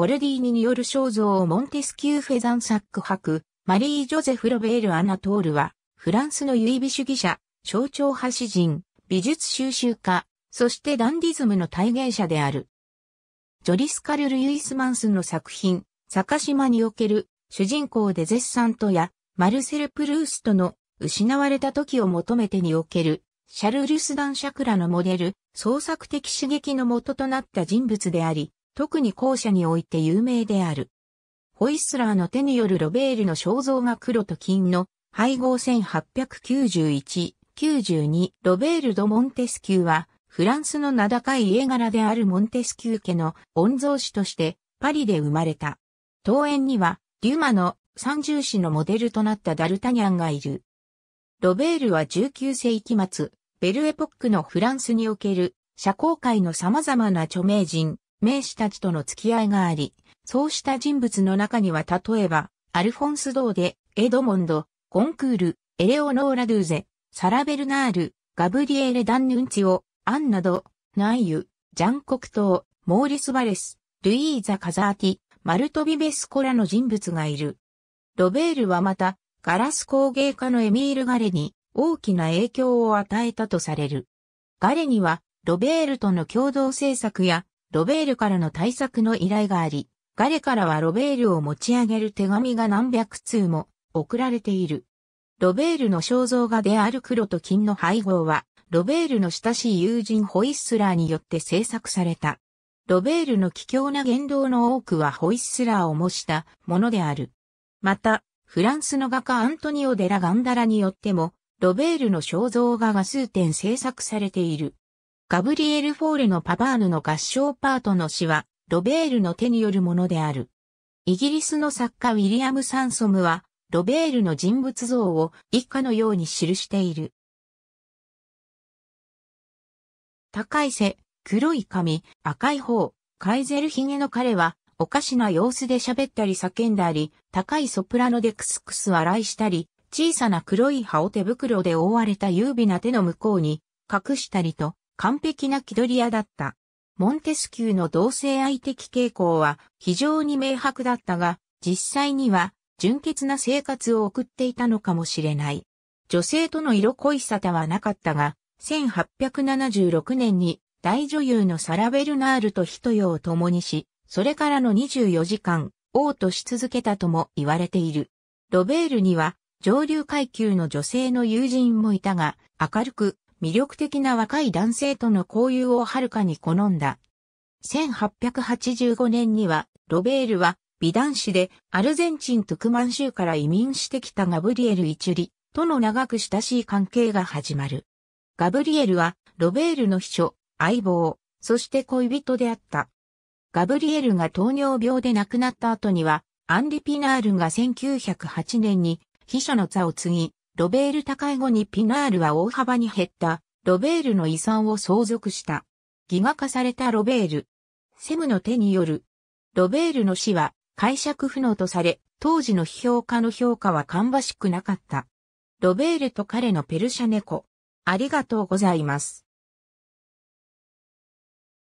ォルディーニによる肖像をモンテスキュー・フェザンサック博、マリー・ジョゼフ・ロベール・アナトールは、フランスの優美主義者、象徴派詩人、美術収集家、そしてダンディズムの体現者である。ジョリスカル・ルイスマンスの作品、坂島における主人公で絶賛とや、マルセル・プルーストの失われた時を求めてにおける、シャルルス・ダン・シャクラのモデル、創作的刺激の元となった人物であり、特に校舎において有名である。ホイスラーの手によるロベールの肖像が黒と金の配合1891、92ロベール・ド・モンテスキューはフランスの名高い家柄であるモンテスキュー家の御曹司としてパリで生まれた。当園にはデュマの三重士のモデルとなったダルタニャンがいる。ロベールは19世紀末、ベルエポックのフランスにおける社交界の様々な著名人、名士たちとの付き合いがあり、そうした人物の中には例えば、アルフォンス・ドーデ、エドモンド、コンクール、エレオノーラ・ドゥーゼ、サラ・ベルナール、ガブリエレ・ダンヌンチオ、アンナド、ナイユ、ジャン・コクトー、モーリス・バレス、ルイーザ・カザーティ、マルト・ビベスコラの人物がいる。ロベールはまた、ガラス工芸家のエミール・ガレに大きな影響を与えたとされる。ガレには、ロベールとの共同制作やロベールからの対策の依頼があり、ガレからはロベールを持ち上げる手紙が何百通も送られている。ロベールの肖像画である黒と金の配合は、ロベールの親しい友人ホイッスラーによって制作された。ロベールの奇境な言動の多くはホイッスラーを模したものである。また、フランスの画家アントニオ・デラ・ガンダラによっても、ロベールの肖像画が数点制作されている。ガブリエル・フォールのパバーヌの合唱パートの詩は、ロベールの手によるものである。イギリスの作家ウィリアム・サンソムは、ロベールの人物像を以下のように記している。高い背、黒い髪、赤い方、カイゼルヒゲの彼は、おかしな様子で喋ったり叫んだり、高いソプラノでクスクス笑いしたり、小さな黒い歯を手袋で覆われた優美な手の向こうに隠したりと、完璧な気取り屋だった。モンテスキューの同性愛的傾向は非常に明白だったが、実際には純潔な生活を送っていたのかもしれない。女性との色恋沙汰はなかったが、1876年に大女優のサラ・ベルナールと人よを共にし、それからの24時間、王とし続けたとも言われている。ロベールには上流階級の女性の友人もいたが、明るく魅力的な若い男性との交友をはるかに好んだ。1885年には、ロベールは、美男子で、アルゼンチントクマン州から移民してきたガブリエル・イチュリとの長く親しい関係が始まる。ガブリエルは、ロベールの秘書、相棒、そして恋人であった。ガブリエルが糖尿病で亡くなった後には、アンリ・ピナールが1908年に秘書の座を継ぎ、ロベール他界後にピナールは大幅に減った、ロベールの遺産を相続した。ギガ化されたロベール。セムの手による。ロベールの死は解釈不能とされ、当時の批評家の評価は芳しくなかった。ロベールと彼のペルシャ猫。ありがとうございます。